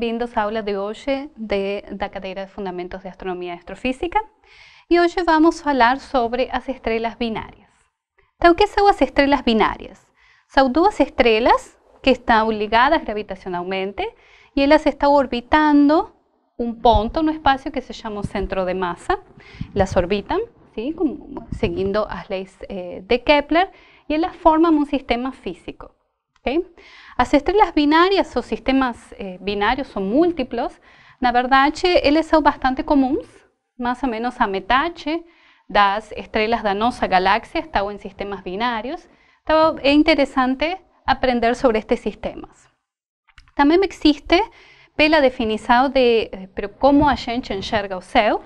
Bienvenidos a aula de hoy de, la cátedra de Fundamentos de Astronomía y Astrofísica. y hoy vamos a hablar sobre las estrellas binarias. ¿Qué son las estrellas binarias? Son dos estrellas que están ligadas gravitacionalmente y ellas están orbitando un punto, un espacio que se llama centro de masa. Las orbitan, ¿sí? siguiendo leyes leyes eh, de Kepler, y ellas forman un sistema físico. Las estrellas binarias o o sistemas eh, binarios o múltiplos múltiplos, verdad que que son bastante comunes, más o menos a de das estrellas de nuestra galaxia o en sistemas binarios. Es interesante aprender sobre estos sistemas. También existe, pela definizado de eh, como a gente enxerga o céu,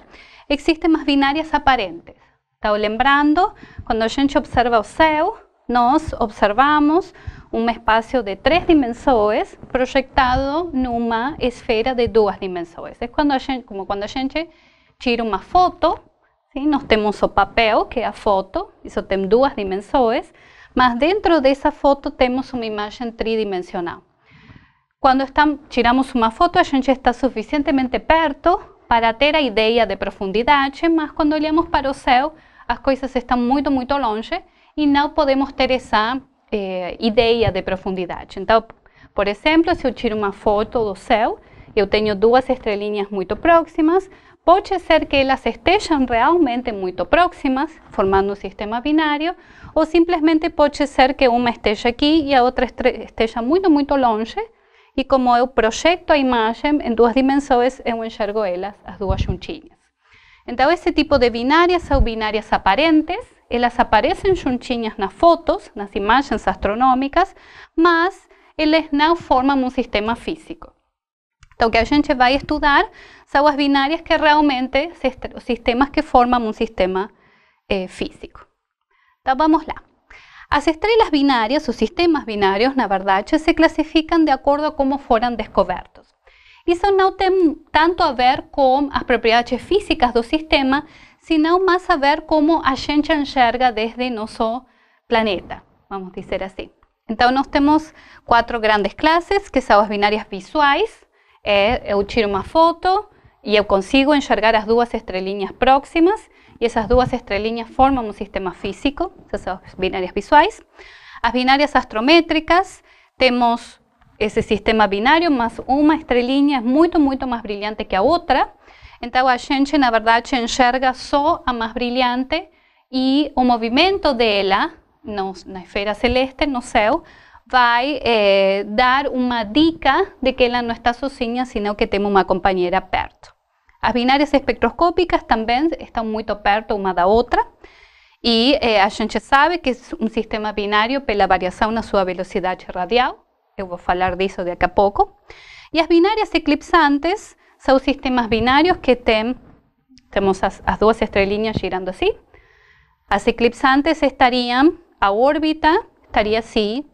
más binarias aparentes. Estaba lembrando, cuando a gente observa o céu, nos observamos um espaço de três dimensões projetado numa esfera de duas dimensões. É quando a gente, como quando a gente tira uma foto, sim? nós temos o papel, que é a foto, isso tem duas dimensões, mas dentro dessa foto temos uma imagem tridimensional. Quando estamos, tiramos uma foto, a gente está suficientemente perto para ter a ideia de profundidade, mas quando olhamos para o céu, as coisas estão muito, muito longe e não podemos ter essa Eh, idea ideia de profundidad. Então, por ejemplo, si yo tiro una foto do céu, yo tengo duas estrelinhas muito próximas, puede ser que elas estejam realmente muy próximas, formando un sistema binario, o simplemente puede ser que una esté aquí y a otra esté muy, muito longe, y como eu proyecto a imagen en duas dimensiones, eu enxergo elas, as duas juntinhas. Entonces, este tipo de binarias son binarias aparentes, aparecen aparecen en las fotos, las imágenes astronómicas, más pero no forman un sistema físico. Entonces, que a gente vai estudar binarias, as binárias que realmente, son sistemas que forman un sistema eh, físico. Então, vamos lá. Las estrellas binarias, os sistemas binarios, na verdade, se clasifican de acuerdo a cómo fueron descubiertos. Isso não tem tanto a ver con las propiedades físicas del sistema, senão mais a ver como a gente enxerga desde nosso planeta, vamos dizer assim. Então, nós temos quatro grandes classes, que são as binárias visuais. É, eh, eu tiro uma foto e eu consigo enxergar as duas estrelinhas próximas, e essas duas estrelinhas formam um sistema físico, essas são as binárias visuais. As binárias astrométricas, temos esse sistema binário, mas uma estrelinha é muito, muito mais brilhante que a outra, então, a gente, na verdade, enxerga só a mais brilhante e o movimento dela no, na esfera celeste, no céu, vai eh, dar uma dica de que ela não está sozinha, senão que tem uma companheira perto. As binárias espectroscópicas também estão muito perto uma da outra e a gente sabe que é um sistema binário pela variação na sua velocidade radial. Eu vou falar disso daqui a pouco. E as binárias eclipsantes son sistemas binarios que tenemos tenemos las dos estrellas girando así las eclipsantes estarían a órbita estaría así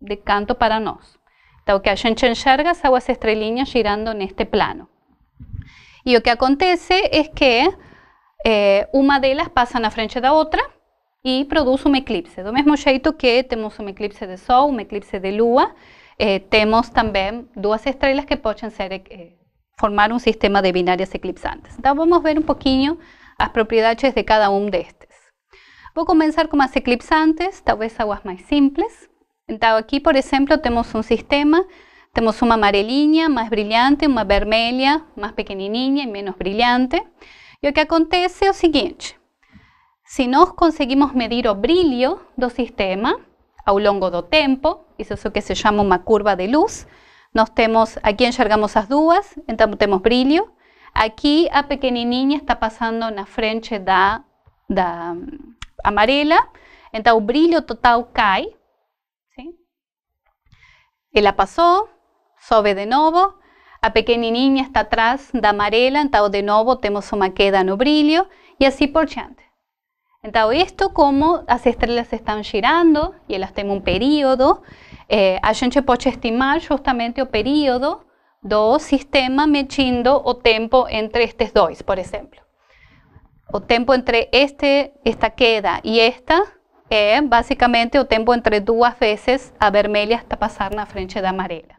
de canto para nos, Então, que hay gente enxerga son las estrelinhas girando este plano. y lo que acontece es que eh, de pasa pasa la frente la otra y produce un eclipse. Do mismo jeito que tenemos un eclipse de Sol, un eclipse de Lua, eh, tenemos también dos estrellas que pueden ser eh, formar um sistema de binárias eclipsantes. Então vamos ver um pouquinho as propriedades de cada um destes. Vou começar com as eclipsantes, talvez algo mais simples. Então aqui, por exemplo, temos um sistema, temos uma amarelinha mais brilhante, uma vermelha mais pequenininha e menos brilhante. E o que acontece é o seguinte, se nós conseguimos medir o brilho do sistema ao longo do tempo, isso é o que se chama uma curva de luz, Nos temos, las enxergamos las tenemos brillo. temos brillo. Aquí a niña está en la frente da, da amarela, entonces el brillo total cae. sí. pasó, e pasó, sobe de novo. A niña está atrás da amarela, entonces de nuevo tenemos una queda no brillo, y e así por diante. Entonces esto, como las estrellas están girando y e elas tienen un periodo, eh, a estimar justamente o período do sistema mechindo o tempo entre estos dos, por ejemplo. O tempo entre este, esta queda y esta básicamente básicamente o tempo entre duas veces a vermelha está pasar na frente da amarela.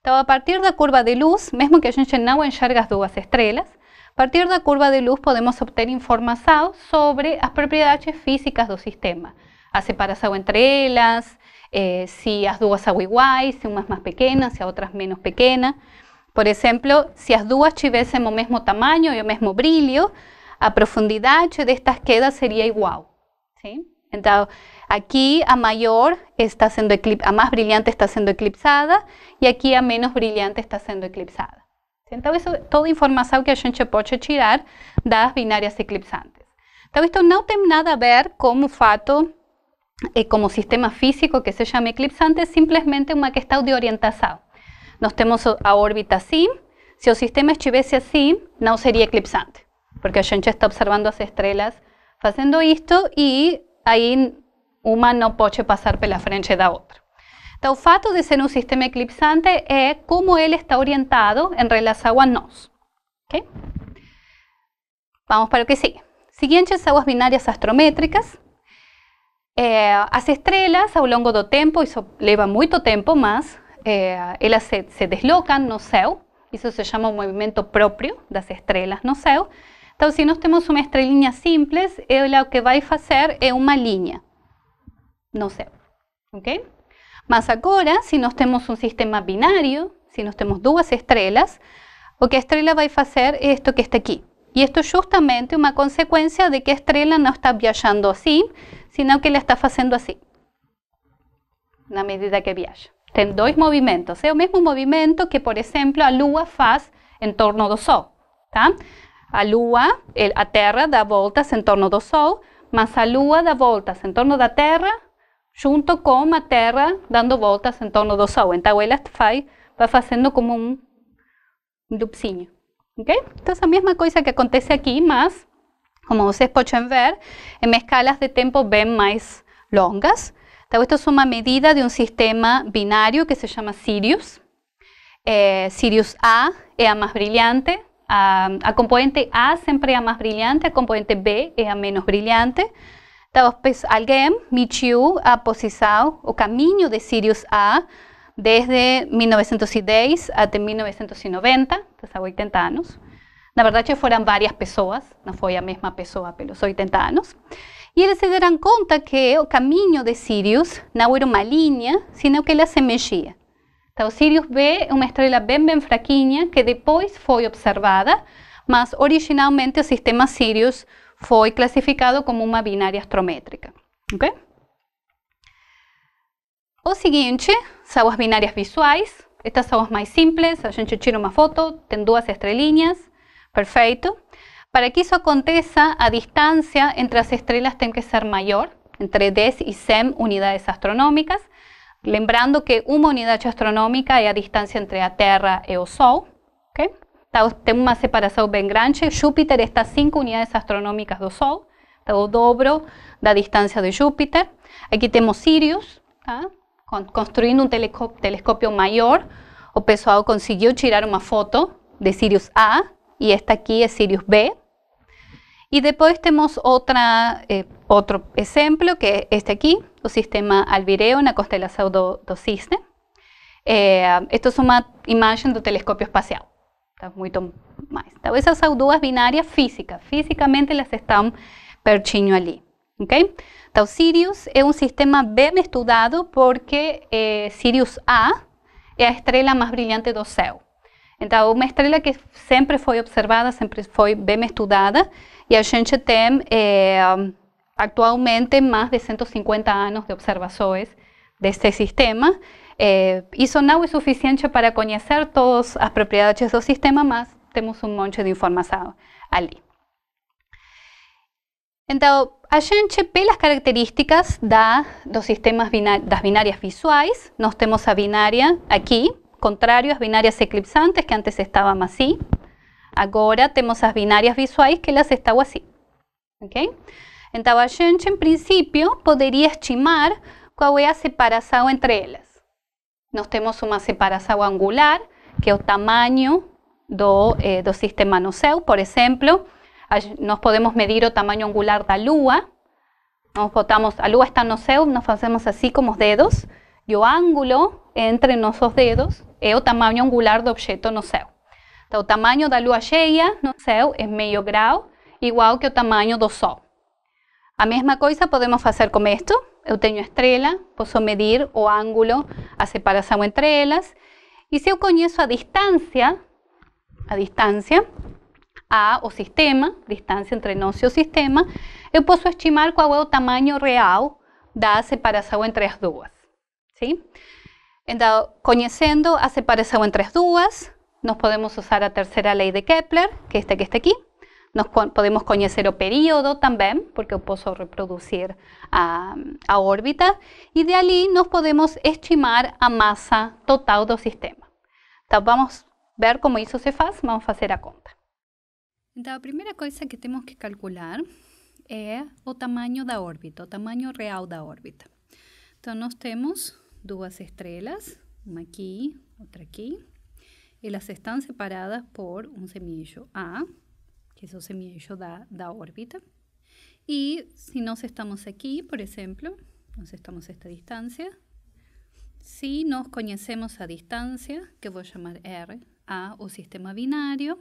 Então, a partir da curva de luz, mesmo que a gente não enxerga estrelas, a partir da curva de luz podemos obter información sobre las propiedades físicas do sistema, a separação entre elas, eh, si as dúas aguiguais, se unas más pequeñas si a otras menos pequeñas Por si las dos tuviesen el mismo tamaño y el o mesmo la a de estas quedas sería igual. ¿Sí? Então, aquí a mayor está siendo, a más brillante está siendo eclipsada y aquí a menos brillante está siendo eclipsada. Entonces, isso toda que a gente pode tirar binarias binarias eclipsantes. Entonces, esto no tem nada a ver con el fato eh, como sistema físico que se llama eclipsante, simplemente que está de orientación. Nos tenemos a órbita así, si el sistema estuviese así, no sería eclipsante, porque a gente está observando estrellas haciendo esto y ahí una no puede pasar por la frente la otro. otra. el fato de ser un sistema eclipsante es eh, como él está orientado en relación a nós. Okay? Vamos para lo que sigue. Siguientes aguas binarias astrométricas. Las eh, estrellas a longo largo tiempo tiempo, eso muito tempo, mas eh, elas se, se, deslocan no céu, Eso se llama movimiento propio de las estrellas no céu. Então, se nós temos uma estrelinha simples, ela lo que a hacer es una línea no sé ok? más ahora, si no tenemos un sistema binario, si nós tenemos dos estrellas, o que estrella va a hacer es esto que está aquí. Y esto es justamente una consecuencia de que la no no está viajando así, sino que ele está fazendo assim na medida que viaja. Tem dois movimentos, é o mesmo movimento que, por exemplo, a Lua faz em torno do Sol, tá? A Lua, a Terra dá voltas em torno do Sol, mas a Lua dá voltas em torno da Terra, junto com a Terra dando voltas em torno do Sol. Então ela vai fazendo como um loopzinho, ok? Então a mesma coisa que acontece aqui, mas como vocês podem ver, em escalas de tempo bem mais longas. Então, isto é uma medida de um sistema binário que se chama Sirius. É, Sirius A é a mais brilhante, a, a, componente A sempre é a mais brilhante, a componente B é a menos brilhante. Então, alguém mediu a posição, o caminho de Sirius A desde 1910 até 1990, então há 80 anos. Na verdade, foram várias pessoas, não foi a mesma pessoa pelos 80 anos. E eles se deram conta que o caminho de Sirius não era uma linha, senão que ela se mexia. Então, Sirius vê uma estrela bem, bem fraquinha, que depois foi observada, mas originalmente o sistema Sirius foi classificado como uma binária astrométrica. Okay? O seguinte são as binárias visuais. Estas são as mais simples, a gente tira uma foto, tem duas estrelinhas. Perfecto. Para que eso acontezca, a distancia entre las estrellas tiene que ser mayor, entre 10 e y 100 e unidades astronómicas. Lembrando que una unidad astronómica es la distancia entre la Tierra y el Sol. Okay? una separación separación grande. Júpiter está a 5 unidades astronómicas do Sol, el o dobro la distancia de Júpiter. Aquí tenemos Sirius, ¿ah? construyendo un telescopio mayor, el O pessoal conseguiu tirar una foto de Sirius A, y esta aquí es Sirius B. Y después tenemos otra, eh, otro ejemplo que es este aquí, el sistema Alvireo en la constelación de do Cisne. Eh, esto es una imagen del telescopio espacial. Está son más. Então, binarias duas físicas. físicamente las están perchiño allí. Ok? Sirius es un sistema bien estudiado porque eh, Sirius A es la estrella más brillante de cielo, Então, é uma estrela que sempre foi observada, sempre foi bem estudada, e a gente tem é, atualmente mais de 150 anos de observações deste sistema. É, isso não é suficiente para conhecer todas as propriedades do sistema, mas temos um monte de informação ali. Então, a gente, as características da, dos sistemas binar, das binárias visuais, nós temos a binária aqui, contrario binarias eclipsantes que antes estaban así. ahora tenemos las binarias visuales que las están así Okay? entonces en en principio estimar cuál es la separación entre ellas nos tenemos una separación angular, que es o tamaño eh, do, sistema NOCEU, por ejemplo nos podemos medir o tamaño angular da Lua. Nos botamos, a Lua está no nos nos así así como dedos, yo ángulo ángulo entre nuestros dedos é o tamanho angular do objeto no céu. Então, o tamanho da lua cheia no céu é meio grau, igual que o tamanho do sol. A mesma coisa podemos fazer com isto. Eu tenho estrela, posso medir o ângulo, a separação entre elas. E se eu conheço a distância, a distância a o sistema, distância entre nós e o sistema, eu posso estimar qual é o tamanho real da separação entre as duas. Sim? Entonces, conociendo hace parecer entre tres dudas, nos podemos usar la tercera ley de Kepler, que es esta que está aquí. Nos podemos conocer el periodo también, porque puedo reproducir reproducir ah, a, órbita, Y de allí nos podemos estimar a masa total del sistema. Entonces, vamos a ver cómo eso se hace. vamos hacer a cuenta. Entonces, la primera cosa que tenemos que calcular el tamaño de la órbita, el tamaño real la órbita. Entonces, nos tenemos dos estrellas, una aquí, otra aquí, y las están separadas por un semillillo A, que ese semillillo da, da órbita. Y si nos estamos aquí, por ejemplo, nos estamos a esta distancia, si nos conocemos a distancia, que voy a llamar R, A o sistema binario,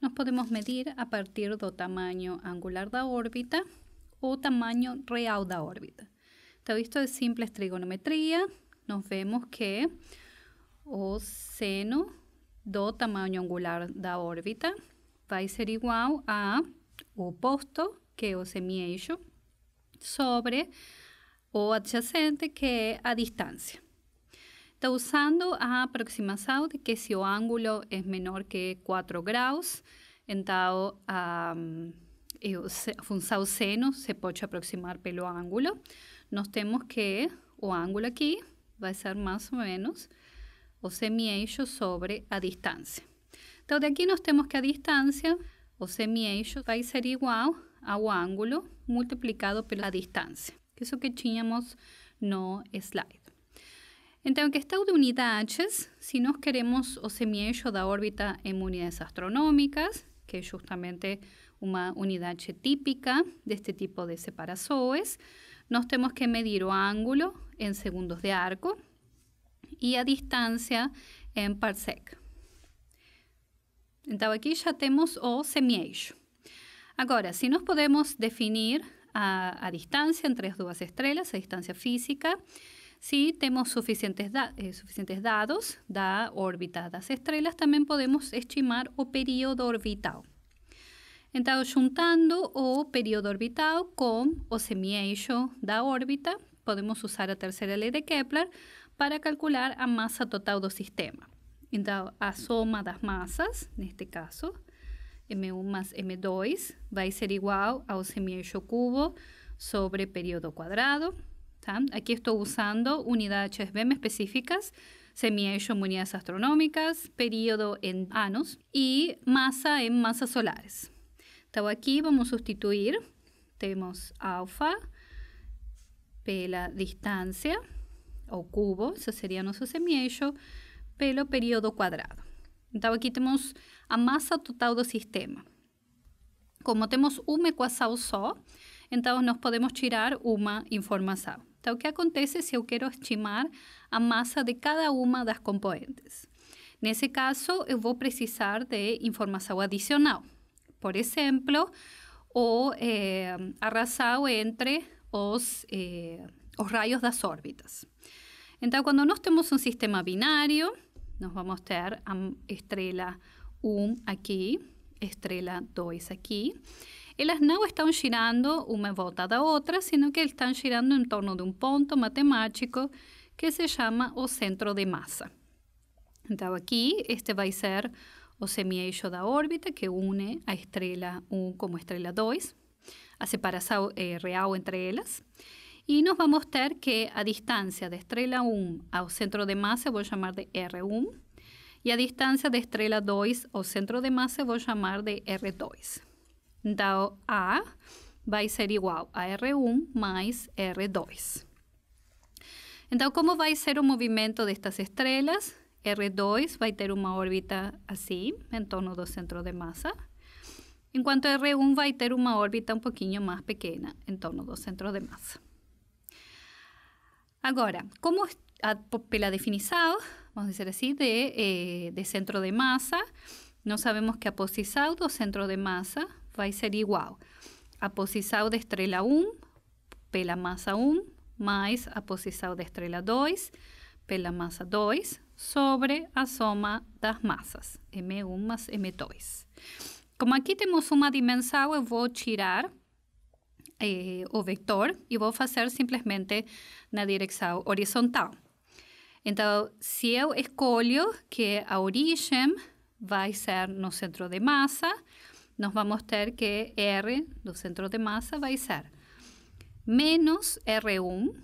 nos podemos medir a partir del tamaño angular da órbita o tamaño real da órbita. te visto es simples trigonometría, nos vemos que o seno do tamaño angular da órbita va a ser igual a opuesto, que o semi sobre o adyacente, que es a distancia. está usando a aproximación de que si o ángulo es menor que 4 grados, entonces, a, eh, seno se puede aproximar pelo ángulo nos temos que o ángulo aquí va a ser más o menos o semi sobre a distancia. Entonces, aquí nos tenemos que a distancia, o semi va a ser igual un ángulo multiplicado por la distancia, que que tínhamos no slide. Entonces, que estado de unidades, si nos queremos o semi de da órbita en unidades astronómicas, que es justamente unidad unidad típica de este tipo de separazoes nos tenemos que medir o ángulo en segundos de arco y a distancia en parsec. Entonces aquí ya tenemos o semi Ahora, si nos podemos definir a, distancia entre las dos estrellas, a distancia física, si tenemos suficientes, eh, suficientes dados da órbita das estrelas, podemos estimar o periodo orbital. Entonces, juntando o periodo orbital con o semieje da órbita, podemos usar la tercera ley de Kepler para calcular a masa total do sistema. Então, a soma masas, en este caso, M1 más M2, a ser igual ao semieixo cubo sobre periodo cuadrado. Aquí estoy usando unidades específicas, semi en unidades astronómicas, periodo en anos y masa en masas solares. Então, aqui vamos substituir, temos alfa pela distância, ou cubo, isso seria nosso semi-eixo, pelo período quadrado. Então, aqui temos a massa total do sistema. Como temos uma equação só, então nós podemos tirar uma informação. Então, o que acontece se eu quero estimar a massa de cada uma das componentes? Nesse caso, eu vou precisar de informação adicional. por ejemplo, o eh, arrasado entre los eh, rayos las órbitas. Entonces, cuando no tenemos un sistema binario, nos vamos a a estrella 1 aquí, estrella 2 aquí, Elas no están girando una volta la otra, sino que están girando en torno de un punto matemático que se llama o centro de masa. Entonces, aquí este va a ser o semi da órbita que une a estrela 1 como estrela 2, a separação eh, real entre ellas. Y nos va a mostrar que a distancia de estrela 1 al centro de masa voy a llamar de R1 y a distancia de estrela 2 al centro de masa voy a llamar de R2. Entonces, A va a ser igual a R1 más R2. Entonces, ¿cómo va a ser el movimiento de estas estrellas? R2 vai ter uma órbita assim, em torno do centro de massa, enquanto R1 vai ter uma órbita um pouquinho mais pequena, em torno do centro de massa. Agora, como a, pela definição, vamos dizer assim, de, eh, de centro de massa, nós sabemos que a posição do centro de massa vai ser igual à posição da estrela 1 pela massa 1 mais a posição da estrela 2 pela massa 2 sobre a soma das massas, M1 mais M2. Como aqui temos uma dimensão, eu vou tirar eh, o vetor e vou fazer simplesmente na direção horizontal. Então, se eu escolho que a origem vai ser no centro de massa, nós vamos ter que R do centro de massa vai ser menos R1,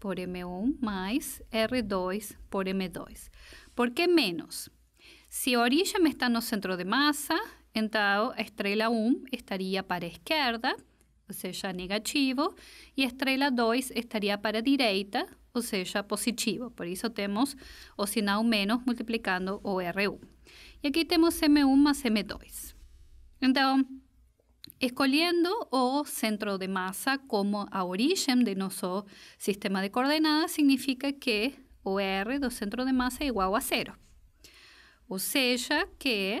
por M1 mais R2 por M2. Por que menos? Se a origem está no centro de massa, então a estrela 1 estaria para a esquerda, ou seja, negativo, e a estrela 2 estaria para a direita, ou seja, positivo. Por isso temos o sinal menos multiplicando o R1. E aqui temos M1 mais M2. Então, Escolhendo o centro de massa como a origem de nosso sistema de coordenadas significa que o R do centro de massa é igual a zero. Ou seja, que é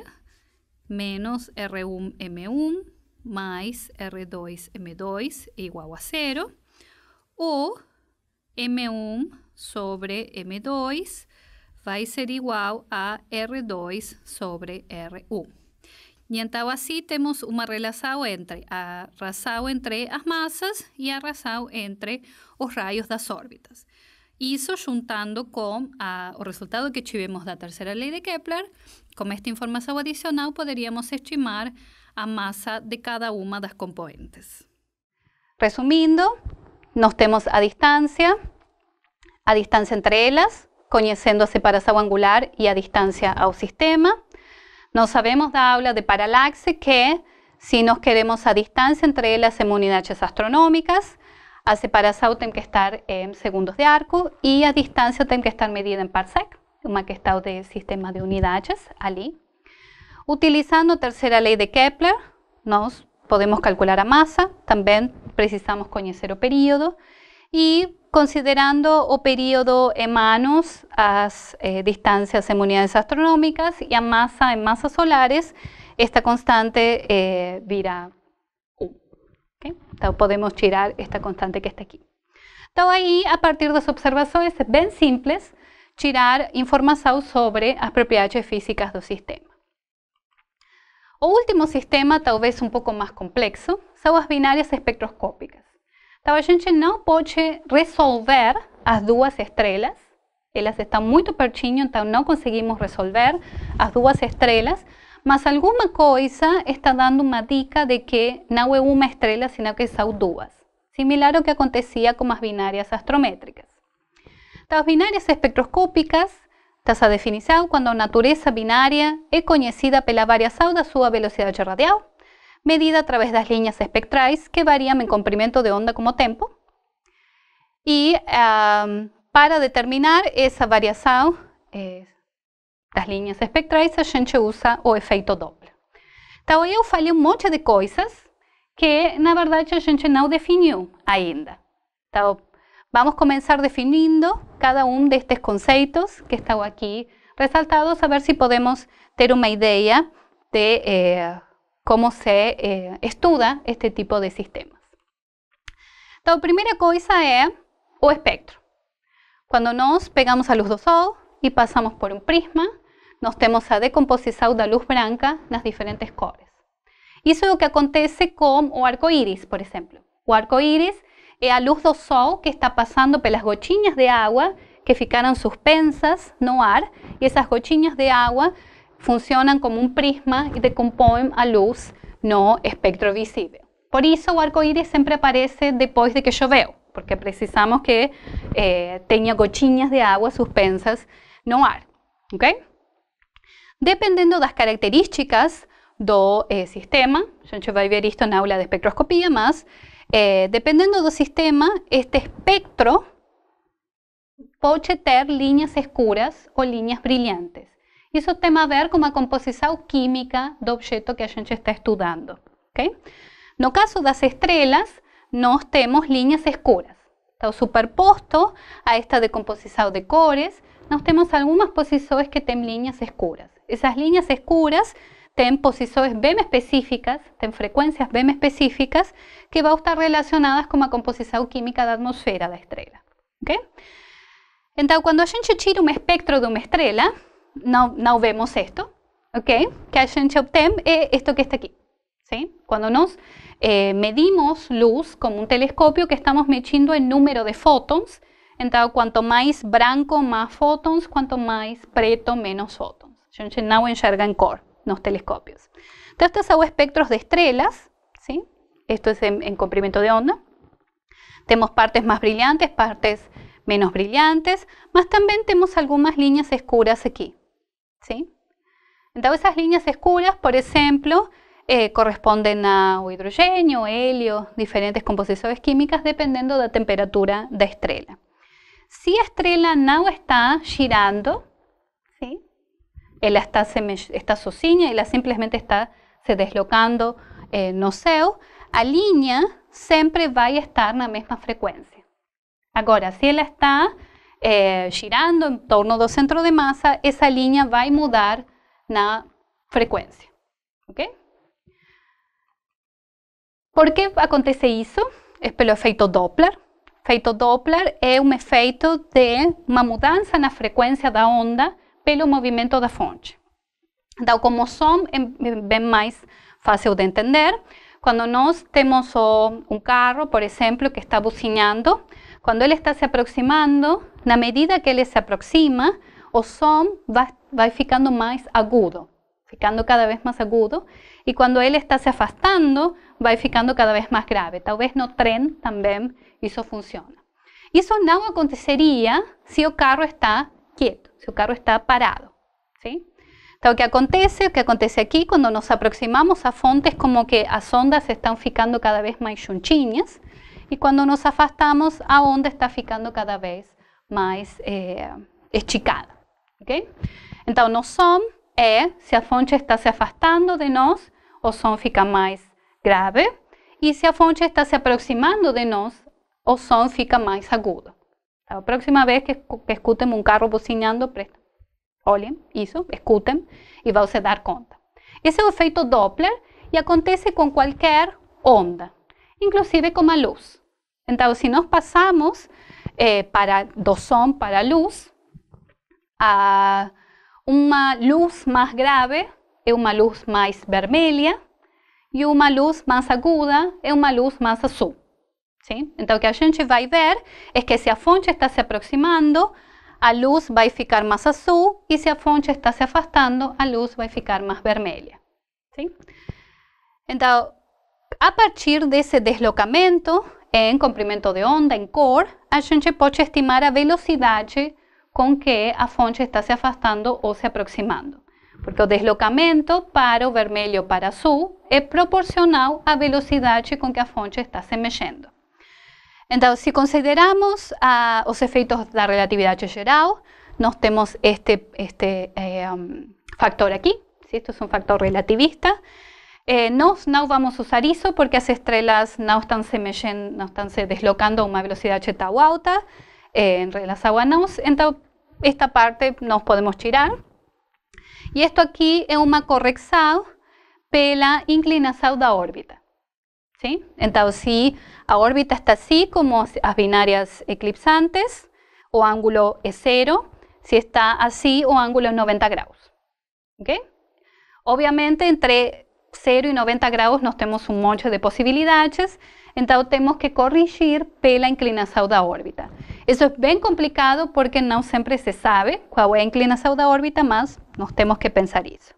menos R1M1 mais R2M2 é igual a zero. Ou M1 sobre M2 vai ser igual a R2 sobre R1. así tenemos uma relazado entre arrasado entre las masas y e arrasado entre los rayos las órbitas. eso juntando con el resultado que de la tercera ley de Kepler, con esta información adicional podríamos estimar a masa de cada una de las componentes. Resumiendo, nos temos a distancia, a distancia entre ellas, conociendo a angular y a distancia ao sistema, no sabemos de aula de paralaxe que si nos queremos a distancia entre las unidades astronómicas, a separación tem que estar en segundos de arco y a distancia tem que estar medida en parsec, un maquestado de sistema de unidades Allí, Utilizando tercera ley de Kepler, nos podemos calcular a masa, también precisamos conocer el período y considerando o período en manos a eh, distancias en unidades astronómicas y a masa en masas solares, esta constante eh, vira U. podemos tirar esta constante que está aquí. Todo ahí, a partir observaciones, observaciones bien simples, tirar información sobre las propiedades físicas del sistema. O último sistema, vez un poco más complejo, son las binarias espectroscópicas. Então a gente não pode resolver as duas estrelas, elas estão muito pertinho, então não conseguimos resolver as duas estrelas, mas alguma coisa está dando uma dica de que não é uma estrela, senão que são duas. Similar ao que acontecia com as binárias astrométricas. Então, as binárias espectroscópicas, essa definição quando a natureza binária é conhecida pela variação da sua velocidade radial, medida a través das linhas espectrais que variam em comprimento de onda como tempo. E um, para determinar essa variação eh, das linhas espectrais, a gente usa o efeito Doppler. Então, eu falei um monte de coisas que, na verdade, a gente não definiu ainda. Então, vamos começar definindo cada um destes conceitos que estão aqui ressaltados, a ver se podemos ter uma ideia de... Eh, cómo se eh, estudia este tipo de sistemas. La primera cosa es o espectro. Cuando nos pegamos a luz de sol y pasamos por un prisma, nos tenemos a de la luz blanca en las diferentes cores. eso es lo que acontece con o arco iris, por ejemplo. O arco iris es a luz de sol que está pasando por las gotinhas de agua que ficaron suspensas no ar, y esas gotinhas de agua funcionan como un prisma y decomponen a luz no espectro visible. Por eso, el arco siempre aparece después de que yo veo, porque precisamos que eh, tenga de agua suspensas no ar, Dependiendo de las características do eh, sistema, a gente a ver visto en aula de espectroscopía más, eh, dependiendo del sistema, este espectro puede tener líneas escuras o líneas brillantes eso tiene a ver con a composición química de objeto que a está estudiando, Okay? No caso das estrelas, no temos líneas escuras. Está superposto a esta composición de cores, nós temos algunas posiciones que tienen líneas escuras. Esas líneas escuras tienen posiciones bem específicas, tienen frecuencias bem específicas, que a estar relacionadas con la composición química de atmosfera da estrela. Okay? Então, quando a gente tira un espectro de una estrella, now vemos esto, ok? Que a gente esto eh, esto que está aquí, ¿sí? Cuando nos eh, medimos luz como un telescopio que estamos metiendo el número de fótons, entonces cuanto más blanco más fotons cuanto más preto, menos fótons. A en não core, los telescopios. nos telescopios. Entonces, a espectros de estrellas, ¿sí? Esto es en, en de onda. Tenemos partes más brillantes, partes menos brillantes, más también tenemos algunas líneas oscuras aquí. ¿sí? Entonces esas líneas escuras, por ejemplo, eh, corresponden a hidrógeno, helio, diferentes composiciones químicas dependiendo de la temperatura de estrella. Si estrella estrella no está girando, ¿sí? ella está, está sozinha, la simplemente está se deslocando eh, no la línea siempre va a estar en la misma frecuencia, ahora si ella está Eh, girando em torno do centro de massa, essa linha vai mudar na frequência. Ok? Por que acontece isso? É pelo efeito Doppler. efeito Doppler é um efeito de uma mudança na frequência da onda pelo movimento da fonte. Então, como som é bem mais fácil de entender, quando nós temos um carro, por exemplo, que está buzinando, quando ele está se aproximando, Na medida que él se aproxima, o son va, ficando más agudo, ficando cada vez más agudo, y cuando él está se afastando, va ficando cada vez más grave. tal vez no trem também eso funciona. eso não acontecería si o carro está quieto, si o carro está parado. ¿sí? Então, o que acontece, o que acontece aquí cuando nos aproximamos a fontes, como que as ondas están ficando cada vez más juntinhas, y cuando nos afastamos, a onda está ficando cada vez mais é, eh, esticada. Okay? Então, no som é se a fonte está se afastando de nós, o som fica mais grave. E se a fonte está se aproximando de nós, o som fica mais agudo. a próxima vez que, que escutem um carro buzinando, prestem. olhem isso, escutem e vão se dar conta. Esse é o efeito Doppler e acontece com qualquer onda, inclusive com a luz. Então, se nós passamos é, para, do som para luz. Ah, uma luz mais grave é uma luz mais vermelha e uma luz mais aguda é uma luz mais azul. Sim? Então, o que a gente vai ver é que se a fonte está se aproximando, a luz vai ficar mais azul e se a fonte está se afastando, a luz vai ficar mais vermelha. Sim? Então, a partir desse deslocamento, en comprimento de onda, en core, a gente puede estimar a velocidad con que la fonte está se afastando o se aproximando. Porque el deslocamento para o vermelho para azul es proporcional a la velocidad con que la fonte está se mexendo. Entonces, si consideramos los efectos de la relatividad general, nós temos este, este eh, um, factor aquí. Si esto es un factor relativista, eh, vamos a usar ISO porque las estrellas no están se están se deslocando a una velocidad cheta o alta eh, en relación a Entonces, esta parte nos podemos tirar. Y esto aquí es una corrección pela inclinación de la órbita. ¿sí? Entonces, si la órbita está así, como las binarias eclipsantes, o ángulo es cero, si está así, o ángulo es 90 grados. ¿okay? Obviamente, entre 0 y 90 grados nos tenemos un monte de posibilidades, entonces tenemos que corregir pela inclinación de órbita. Eso es bien complicado porque no siempre se sabe cuál la a órbita, más nos tenemos que pensar eso.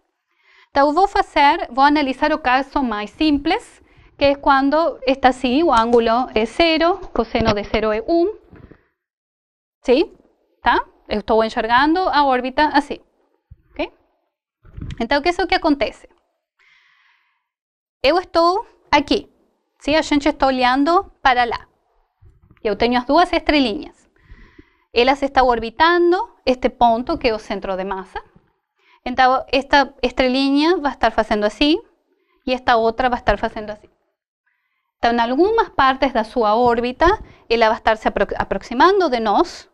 Entonces, hacer, voy a analizar o caso más simples, que es cuando está así o ángulo es 0, coseno de 0 es 1, ¿sí? ¿Está? Estoy enxergando a órbita así. ok? Entonces, ¿qué es lo que acontece? Yo estoy aquí, ¿sí? a gente está olhando para lá. E eu tenho as dos estrelinhas. Ellas está orbitando este punto que es el centro de masa. Então, esta va a estar haciendo así y e esta otra va a estar haciendo así. En em algunas partes de su órbita, va va estar se aproximando de nós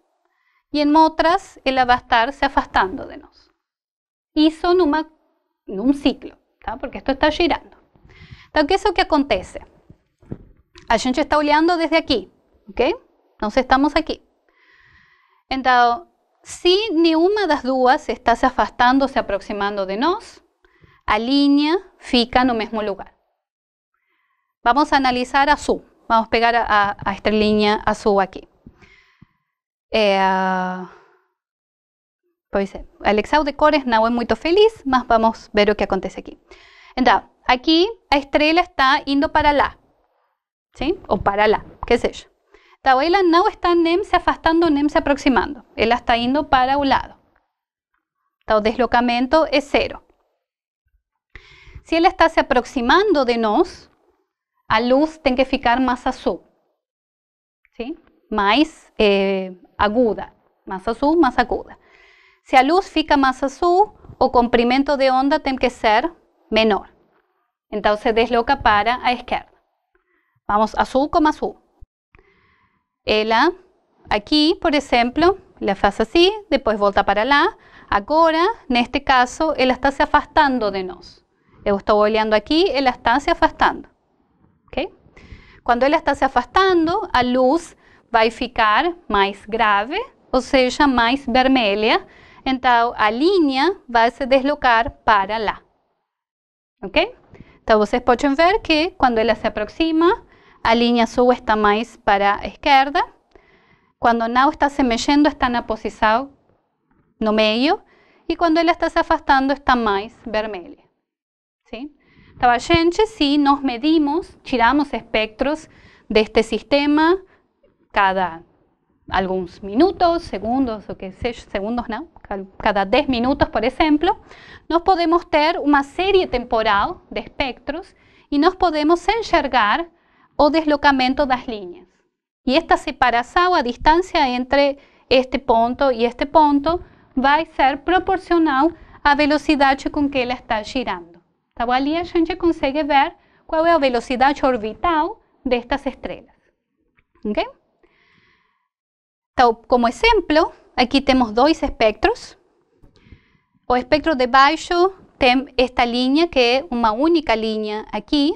y e en em otras, ela va estar se afastando de Y son numa, un ciclo, tá? porque esto está girando. Entonces, ¿qué que lo que acontece? A gente está olhando desde aquí, ok? Nós estamos si ni una de las dos está se afastando, se aproximando de nós, a línea fica no mismo lugar. Vamos a analizar azul. Vamos a pegar a, esta línea azul aquí. É, pois é, de Cores no es muito feliz, Más vamos ver lo que acontece aquí. Entonces, Aquí la estrella está indo para la, ¿sí? O para la, qué sé yo. Tabuela no está nem se afastando, nem se aproximando. Él está indo para un lado. El deslocamiento es cero. Si ella está se aproximando de nos, a luz tiene que ficar más azul, ¿sí? Más eh, aguda, más azul, más aguda. Si a luz fica más azul, o comprimento de onda tiene que ser menor. Entonces desloca para a izquierda. Vamos a su como a su. Ela, aquí, por ejemplo, la hace así, después volta para Ahora, en este caso, ella está se afastando de nos. Yo estoy olhando aquí, ella está se afastando. ¿Ok? Cuando ella está se afastando, la luz va a ficar más grave, o sea, más vermelha. la a va a se deslocar para la. Ok? Entonces pueden ver que cuando él se aproxima, la línea sua está más para la izquierda. Cuando não está se mexendo, está na en no medio. Y cuando él está se afastando, está mais vermelha. ¿Sí? Então, a gente, medimos, tiramos espectros de este sistema cada algunos minutos, segundos, o que seja, segundos não, cada 10 minutos, por exemplo, nós podemos ter uma série temporal de espectros e nós podemos enxergar o deslocamento das linhas. E esta separação, a distância entre este ponto e este ponto, vai ser proporcional à velocidade com que ela está girando. Então, ali a gente consegue ver qual é a velocidade orbital destas estrelas. ok? Então, como exemplo, Aqui temos dois espectros. O espectro de baixo tem esta linha, que é uma única linha aqui,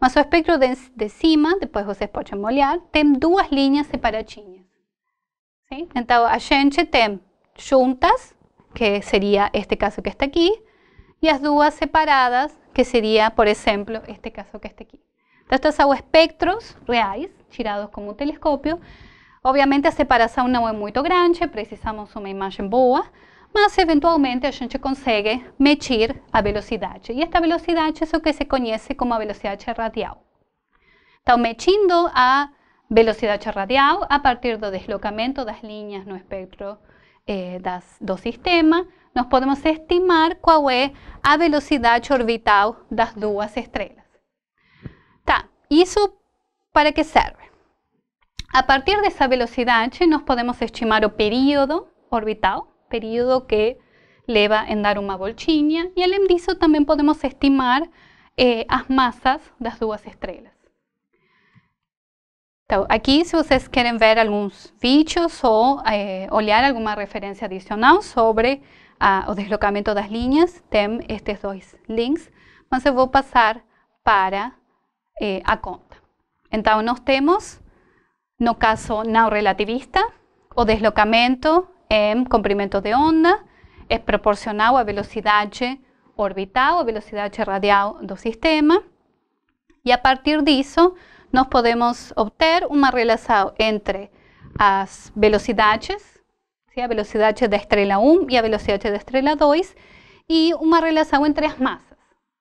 mas o espectro de, de cima, depois vocês podem olhar, tem duas linhas separadinhas. Sim? Então, a gente tem juntas, que seria este caso que está aqui, e as duas separadas, que seria, por exemplo, este caso que está aqui. Então, estes são espectros reais, tirados com um telescópio, Obviamente a separação não é muito grande, precisamos de uma imagem boa, mas eventualmente a gente consegue medir a velocidade. E esta velocidade é o que se conhece como a velocidade radial. Então, medindo a velocidade radial a partir do deslocamento das linhas no espectro eh, das, do sistema, nós podemos estimar qual é a velocidade orbital das duas estrelas. Tá, isso para que serve? A partir de esa velocidad h nos podemos estimar o periodo orbital, periodo que leva en dar una bolchinha, y al disso también podemos estimar las eh, masas de las dos estrellas. Aquí si ustedes quieren ver algunos vídeos o eh, olhar referencia referencia adicional sobre el ah, deslocamiento de las líneas tem estos dos links, se voy a pasar para eh, a conta. Então, nos temos no caso não relativista, o deslocamento em comprimento de onda é proporcional à velocidade orbital, à velocidade radial do sistema, e a partir disso nós podemos obter uma relação entre as velocidades, a velocidade da estrela 1 e a velocidade da estrela 2, e uma relação entre as massas.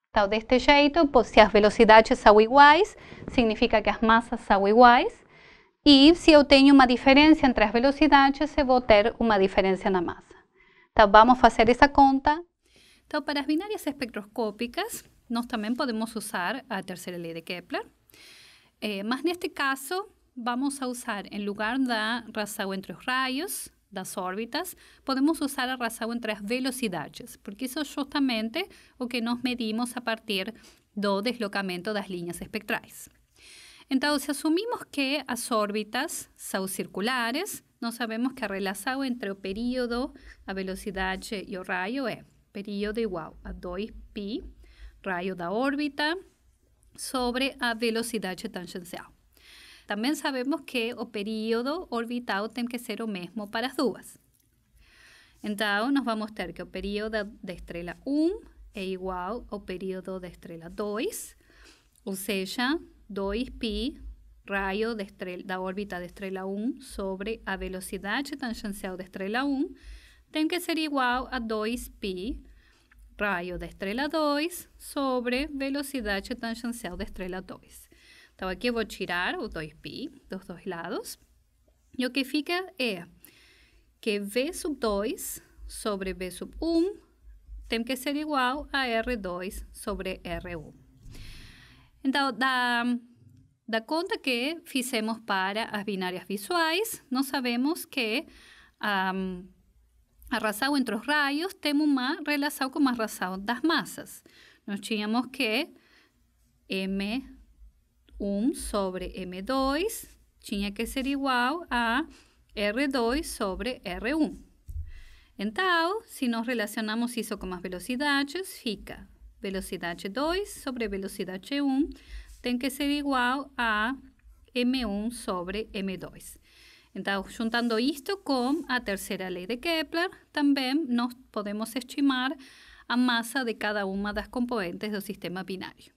Então, deste jeito, se as velocidades são iguais, significa que as massas são iguais, Y si yo tengo una diferencia entre las velocidades, a tener una diferencia en la masa. Entonces, vamos a hacer esa conta. Entonces, para las binarias espectroscópicas, nos también podemos usar la tercera ley de Kepler. Eh, en este caso, vamos a usar, en em lugar la razón entre los rayos, las órbitas, podemos usar la razón entre las velocidades, porque eso es justamente lo que nos medimos a partir deslocamiento de las líneas espectrales. Entonces, asumimos que las órbitas son circulares, no sabemos que el relación entre el período, a velocidad y o rayo es período igual a 2π, rayo da órbita, sobre a velocidad tangencial. También sabemos que el período orbital tiene que ser o mismo para las duas. Entonces, nos vamos ter que el período de estrella 1 es igual al período de estrella 2, o sea, 2π raio de estrela, da órbita de estrela 1 sobre a velocidade tangencial da estrela 1 tem que ser igual a 2π raio da estrela 2 sobre velocidade tangencial da estrela 2. Então, aqui eu vou tirar o 2π dos dois lados. E o que fica é que V sub 2 sobre V sub 1 tem que ser igual a R2 sobre R1. Então, da, da conta que fizemos para as binárias visuais, nós sabemos que um, a razão entre os raios tem uma relação com a razão das massas. Nós tínhamos que M1 sobre M2 tinha que ser igual a R2 sobre R1. Então, se nós relacionamos isso com as velocidades, fica velocidad 2 sobre velocidad velocidade 1 tiene que ser igual a m1 sobre m2. Entonces, juntando esto con la tercera ley de Kepler, también nos podemos estimar la masa de cada una de las componentes del sistema binario.